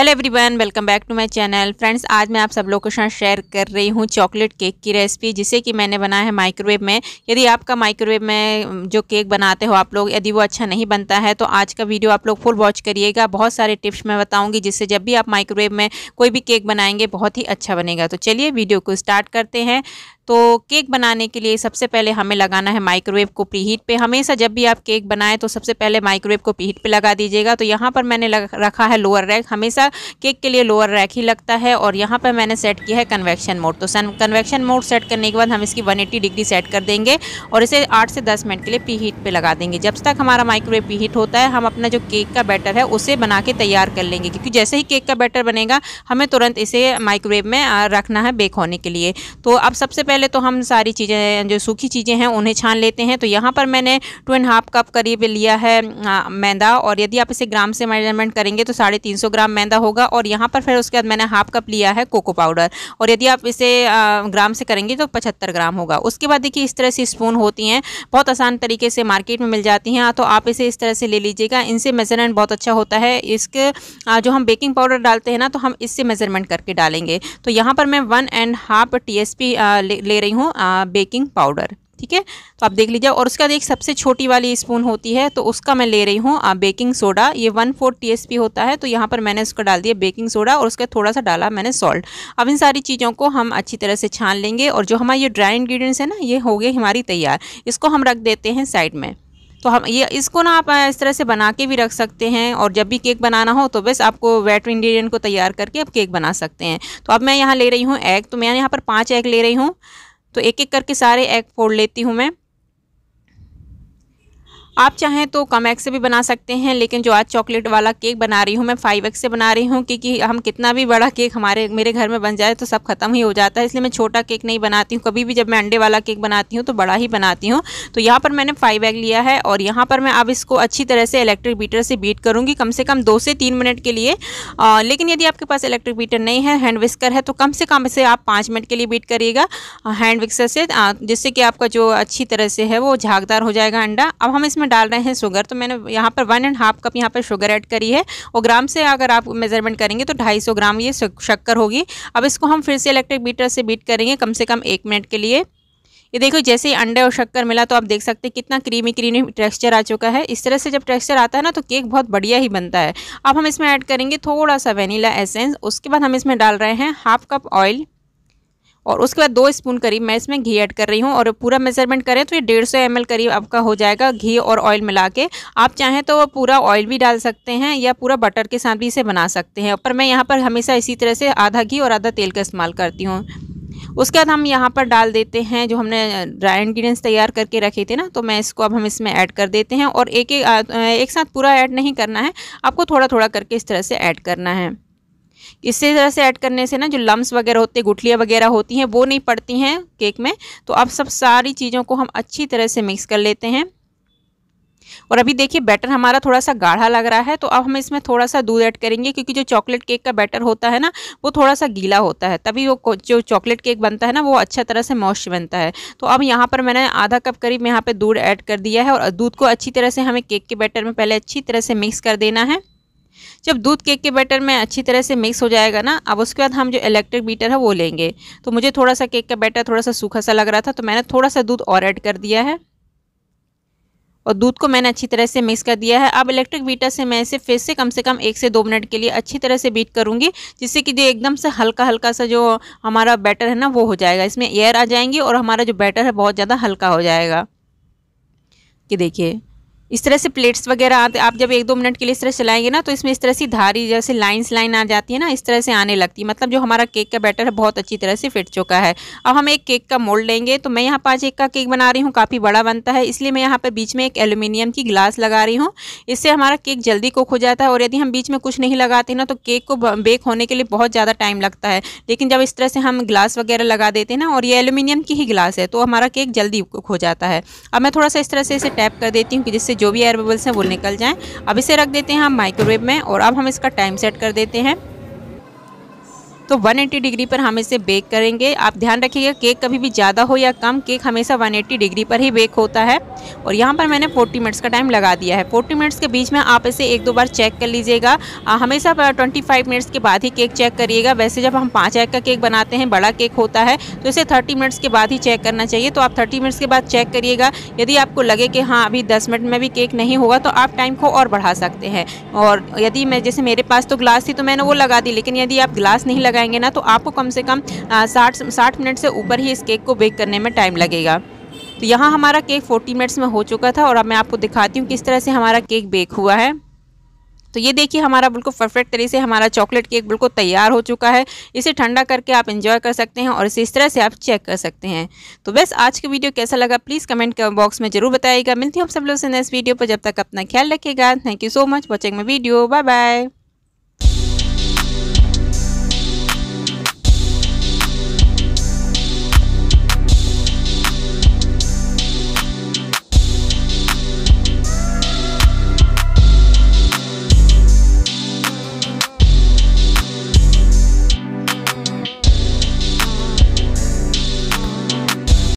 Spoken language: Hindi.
hello everyone welcome back to my channel friends आज मैं आप सब लोगों के साथ शेयर कर रही हूँ चॉकलेट केक की रेसिपी जिसे कि मैंने बनाया है माइक्रोवेव में यदि आपका माइक्रोवेव में जो केक बनाते हो आप लोग यदि वो अच्छा नहीं बनता है तो आज का वीडियो आप लोग फुल वॉच करिएगा बहुत सारे टिप्स मैं बताऊँगी जिससे जब भी आप माइक्रोवेव में कोई भी केक बनाएंगे बहुत ही अच्छा बनेगा तो चलिए वीडियो को स्टार्ट करते हैं तो केक बनाने के लिए सबसे पहले हमें लगाना है माइक्रोवेव को प्रीहीट पे हमेशा जब भी आप केक बनाएं तो सबसे पहले माइक्रोवेव को प्रीहीट पे लगा दीजिएगा तो यहाँ पर मैंने लग, रखा है लोअर रैक हमेशा केक के लिए लोअर रैक ही लगता है और यहाँ पर मैंने सेट किया है कन्वेक्शन मोड तो कन्वेक्शन मोड सेट करने के बाद हम इसकी वन डिग्री सेट कर देंगे और इसे आठ से दस मिनट के लिए प्रीहीट हीट पर लगा देंगे जब तक हमारा माइक्रोवेव प्रीहीट हीट होता है हम अपना जो केक का बैटर है उसे बना के तैयार कर लेंगे क्योंकि जैसे ही केक का बैटर बनेगा हमें तुरंत इसे माइक्रोवेव में रखना है बेक होने के लिए तो अब सबसे पहले तो हम सारी चीज़ें जो सूखी चीज़ें हैं उन्हें छान लेते हैं तो यहाँ पर मैंने टू एंड हाफ कप करीब लिया है मैदा और यदि आप इसे ग्राम से मेजरमेंट करेंगे तो साढ़े तीन सौ ग्राम मैदा होगा और यहाँ पर फिर उसके बाद मैंने हाफ कप लिया है कोको पाउडर और यदि आप इसे ग्राम से करेंगे तो पचहत्तर ग्राम होगा उसके बाद देखिए इस तरह से स्पून होती हैं बहुत आसान तरीके से मार्केट में मिल जाती हैं तो आप इसे इस तरह से ले लीजिएगा इनसे मेजरमेंट बहुत अच्छा होता है इसके जो हम बेकिंग पाउडर डालते हैं ना तो हम इससे मेजरमेंट करके डालेंगे तो यहाँ पर मैं one and half T S P ले रही हूँ बेकिंग पाउडर ठीक है तो आप देख लीजिए और उसका एक सबसे छोटी वाली स्पून होती है तो उसका मैं ले रही हूँ बेकिंग सोडा ये वन फोर टी होता है तो यहाँ पर मैंने उसका डाल दिया बेकिंग सोडा और उसका थोड़ा सा डाला मैंने सॉल्ट अब इन सारी चीज़ों को हम अच्छी तरह से छान लेंगे और जो हमारे ये ड्राई इन्ग्रीडियंट्स है ना ये हो गए हमारी तैयार इसको हम रख देते हैं साइड में तो हम ये इसको ना आप इस तरह से बना के भी रख सकते हैं और जब भी केक बनाना हो तो बस आपको वेट इंग्रेडिएंट को तैयार करके आप केक बना सकते हैं तो अब मैं यहाँ ले रही हूँ एग तो मैं यहाँ पर पाँच एग ले रही हूँ तो एक एक करके सारे एग फोड़ लेती हूँ मैं आप चाहें तो कम एग से भी बना सकते हैं लेकिन जो आज चॉकलेट वाला केक बना रही हूँ मैं फाइव एक्स से बना रही हूँ क्योंकि हम कितना भी बड़ा केक हमारे मेरे घर में बन जाए तो सब ख़त्म ही हो जाता है इसलिए मैं छोटा केक नहीं बनाती हूँ कभी भी जब मैं अंडे वाला केक बनाती हूँ तो बड़ा ही बनाती हूँ तो यहाँ पर मैंने फाइव एग लिया है और यहाँ पर मैं अब इसको अच्छी तरह से इलेक्ट्रिक बीटर से बीट करूँगी कम से कम दो से तीन मिनट के लिए लेकिन यदि आपके पास इलेक्ट्रिक बीटर नहीं है हैंड विस्कर है तो कम से कम इसे आप पाँच मिनट के लिए बीट करिएगा हैंड विक्सर से जिससे कि आपका जो अच्छी तरह से है वो झागदार हो जाएगा अंडा अब हम इसमें डाल रहे हैं शुगर तो मैंने यहाँ पर वन एंड हाफ कप यहाँ पर शुगर ऐड करी है और ग्राम से अगर आप मेजरमेंट करेंगे तो ढाई सौ ग्राम ये शक्कर होगी अब इसको हम फिर से इलेक्ट्रिक बीटर से बीट करेंगे कम से कम एक मिनट के लिए ये देखो जैसे ही अंडे और शक्कर मिला तो आप देख सकते हैं कितना क्रीमी क्रीमी टेक्स्चर आ चुका है इस तरह से जब टेक्स्चर आता है ना तो केक बहुत बढ़िया ही बनता है अब हम इसमें ऐड करेंगे थोड़ा सा वेनीला एसेंस उसके बाद हम इसमें डाल रहे हैं हाफ कप ऑयल और उसके बाद दो स्पून करीब मैं इसमें घी ऐड कर रही हूँ और पूरा मेजरमेंट करें तो ये डेढ़ सौ एम करीब आपका हो जाएगा घी और ऑयल मिला के आप चाहें तो पूरा ऑयल भी डाल सकते हैं या पूरा बटर के साथ भी इसे बना सकते हैं पर मैं यहाँ पर हमेशा इसी तरह से आधा घी और आधा तेल का इस्तेमाल करती हूँ उसके बाद हम यहाँ पर डाल देते हैं जो हमने ड्राई इन्ग्रीडियंट्स तैयार करके रखे थे ना तो मैं इसको अब हम इसमें ऐड कर देते हैं और एक एक, एक साथ पूरा ऐड नहीं करना है आपको थोड़ा थोड़ा करके इस तरह से ऐड करना है इसी तरह से ऐड करने से ना जो लम्स वगैरह होते हैं गुठलियाँ वगैरह होती हैं वो नहीं पड़ती हैं केक में तो अब सब सारी चीज़ों को हम अच्छी तरह से मिक्स कर लेते हैं और अभी देखिए बैटर हमारा थोड़ा सा गाढ़ा लग रहा है तो अब हम इसमें थोड़ा सा दूध ऐड करेंगे क्योंकि जो चॉकलेट केक का बैटर होता है ना वो थोड़ा सा गीला होता है तभी वो जो चॉकलेट केक बनता है ना वो अच्छा तरह से मॉश बनता है तो अब यहाँ पर मैंने आधा कप करीब यहाँ पर दूध ऐड कर दिया है और दूध को अच्छी तरह से हमें केक के बैटर में पहले अच्छी तरह से मिक्स कर देना है जब दूध केक के बैटर में अच्छी तरह से मिक्स हो जाएगा ना अब उसके बाद हम जो इलेक्ट्रिक बीटर है वो लेंगे तो मुझे थोड़ा सा केक का बैटर थोड़ा सा सूखा सा लग रहा था तो मैंने थोड़ा सा दूध और ऐड कर दिया है और दूध को मैंने अच्छी तरह से मिक्स कर दिया है अब इलेक्ट्रिक बीटर से मैं इसे फिर से कम से कम एक से दो मिनट के लिए अच्छी तरह से बीट करूँगी जिससे कि जो एकदम से हल्का हल्का सा जो हमारा बैटर है ना वो हो जाएगा इसमें एयर आ जाएंगी और हमारा जो बैटर है बहुत ज़्यादा हल्का हो जाएगा कि देखिए इस तरह से प्लेट्स वगैरह आते आप जब एक दो मिनट के लिए इस तरह चलाएंगे ना तो इसमें इस तरह से धारी जैसे लाइन्स लाइन आ जाती है ना इस तरह से आने लगती है मतलब जो हमारा केक का बैटर है बहुत अच्छी तरह से फिट चुका है अब हम एक केक का मोल्ड लेंगे तो मैं यहाँ पाँच एक का केक बना रही हूँ काफ़ी बड़ा बनता है इसलिए मैं यहाँ पर बीच में एक एलुमिनियम की ग्लास लगा रही हूँ इससे हमारा केक जल्दी कुक हो जाता है और यदि हम बीच में कुछ नहीं लगाते ना तो केक को बेक होने के लिए बहुत ज़्यादा टाइम लगता है लेकिन जब इस तरह से हम ग्लास वगैरह लगा देते हैं ना और ये एलुमिनियम की ही ग्लास है तो हमारा केक जल्दी कुक हो जाता है अब मैं थोड़ा सा इस तरह से इसे टैप कर देती हूँ कि जिससे जो भी एयर बबल्स हैं वो निकल जाएँ अब इसे रख देते हैं हम माइक्रोवेव में और अब हम इसका टाइम सेट कर देते हैं तो 180 डिग्री पर हम इसे बेक करेंगे आप ध्यान रखिएगा केक कभी भी ज़्यादा हो या कम केक हमेशा 180 डिग्री पर ही बेक होता है और यहाँ पर मैंने 40 मिनट्स का टाइम लगा दिया है 40 मिनट्स के बीच में आप इसे एक दो बार चेक कर लीजिएगा हमेशा 25 मिनट्स के बाद ही केक चेक करिएगा वैसे जब हम पाँच एग का केक बनाते हैं बड़ा केक होता है तो इसे थर्टी मिनट्स के बाद ही चेक करना चाहिए तो आप थर्टी मिनट्स के बाद चेक करिएगा यदि आपको लगे कि हाँ अभी दस मिनट में भी केक नहीं होगा तो आप टाइम को और बढ़ा सकते हैं और यदि मैं जैसे मेरे पास तो ग्लास थी तो मैंने वो लगा दी लेकिन यदि आप ग्लास नहीं लगा लगाएंगे ना तो आपको कम से कम साठ साठ मिनट से ऊपर ही इस केक को बेक करने में टाइम लगेगा तो यहाँ हमारा केक 40 मिनट्स में हो चुका था और अब मैं आपको दिखाती हूँ किस तरह से हमारा केक बेक हुआ है तो ये देखिए हमारा बिल्कुल परफेक्ट तरीके से हमारा चॉकलेट केक बिल्कुल तैयार हो चुका है इसे ठंडा करके आप इन्जॉय कर सकते हैं और इसे इस तरह से आप चेक कर सकते हैं तो बस आज का वीडियो कैसा लगा प्लीज़ कमेंट बॉक्स में जरूर बताइएगा मिलती हूँ आप सब लोग से नेक्स्ट वीडियो पर जब तक अपना ख्याल रखेगा thank you so much watching my video bye bye